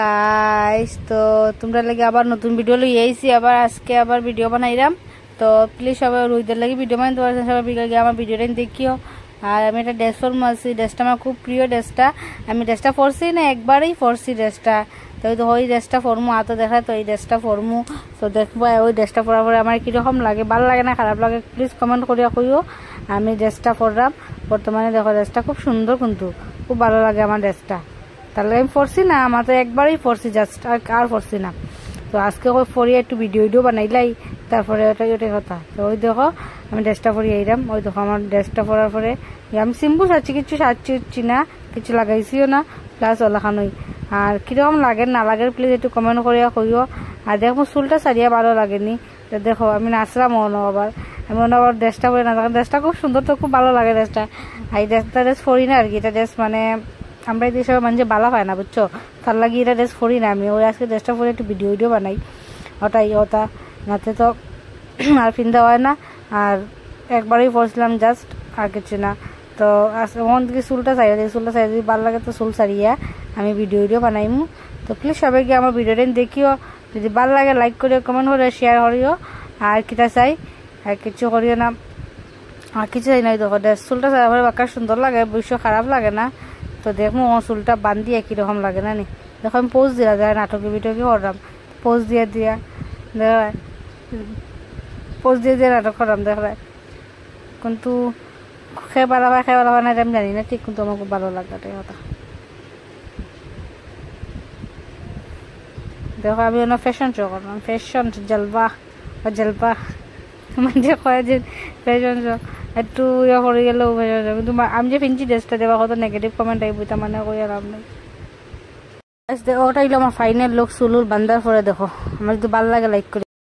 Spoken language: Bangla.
গাইস তো তোমরা লাগে আবার নতুন ভিডিও লই আইছি আবার আজকে আবার ভিডিও বানাইলাম তো প্লিজ সবাই রুইদের লাগে ভিডিও বানাইতে পারছেন সবাই লাগে আমার ভিডিওটা দেখিও আর আমি একটা ড্রেস ফর্ম আছি ড্রেসটা আমার খুব প্রিয় ড্রেসটা আমি ড্রেসটা পরছি না একবারই পরছি ড্রেসটা তো ওই তো ওই ড্রেসটা ফর্মু আত দেখা তো এই ড্রেসটা ফর্মু তো দেখবো ওই ড্রেসটা পরার পরে আমার কীরকম লাগে ভালো লাগে না খারাপ লাগে প্লিজ কমেন্ট করিয়া কইও আমি ড্রেসটা পরলাম বর্তমানে দেখো ড্রেসটা খুব সুন্দর কিন্তু খুব ভালো লাগে আমার ড্রেসটা তাহলে আমি পড়ছি না আমার তো একবারই পড়ছি জাস্ট আর আর পড়ছি না তো আজকে ওই পড়িয়ে একটু ভিডিও ভিডিও বানাইলাই তারপরে ওটাই ওটাই কথা তো ওই দেখো আমি ড্রেসটা পরিয়ে এলাম ওই দেখো আমার ড্রেসটা পরার পরে আমি সিম্পু সাচ্ছি কিছু উঠছি না কিছু লাগাইছিও না প্লাস ওলাখানোই আর কীরকম লাগে না লাগে প্লিজ একটু কমেন্ট করিয়া কইও আর দেখো মোট চুলটা সারিয়া ভালো লাগেনি তো দেখো আমি নাচলাম মনে আবার আমি মনে আবার ড্রেসটা পরে না ড্রেসটা খুব সুন্দর তো খুব ভালো লাগে ড্রেসটা আর এই ড্রেসটা ড্রেস পরি না আর কি এটা ড্রেস মানে আমরা এই সব মানুষ বালা পায় না বুঝছো তার লাগি এটা ড্রেস করি না আমি ওই আজকে ড্রেসটা পরে একটু ভিডিও ভিডিও বানাই ওটাই ওটা নাতে তো আর পিনতে হয় না আর একবারই পড়ছিলাম জাস্ট আর কিছু না তো ওখান থেকে চুলটা চাই দিই চুলটা চাই যদি ভালো লাগে তো চুল সারিয়া আমি ভিডিও ভিডিও বানাইমু তো প্লিজ সবাই গিয়ে আমার ভিডিওটা দেখিও যদি ভালো লাগে লাইক করিও কমেন্ট করিও শেয়ার করিও আর কিটা চাই আর কিছু করিও না আর কিছু চাই না দেখো চুলটা চাই বাক্কা সুন্দর লাগে বিশ্ব খারাপ লাগে না তো দেখবো চুলটা একই রকম লাগে না নি দেখো আমি পোজ দিয়া যায় নাটকে বিটকে করলাম পোজ দিয়া দিয়া দেখায় পোজ দিয়ে দিয়ে নাটক করলাম দেখায় কিন্তু খেয়ে বাড়াবা খেয়ে বাড়াবা না আমি জানি না ঠিক কিন্তু আমার খুব ভালো লাগাটাই কথা দেখো আমি অন্য ফ্যাশন শো করলাম ফ্যাশন জলবা জলবা মানে কয়ে যে ফ্যাশন শো একটু ইয়ে করে গেলেও কিন্তু আমি যে পিনছি ড্রেসটা দেওয়া কত নেগেটিভ কমেন্ট আইব তার মানে কই লাভ নাই ওটা হইলো আমার ফাইনাল লোক চুলুর বান্দার পরে দেখো আমার যদি ভাল লাগে লাইক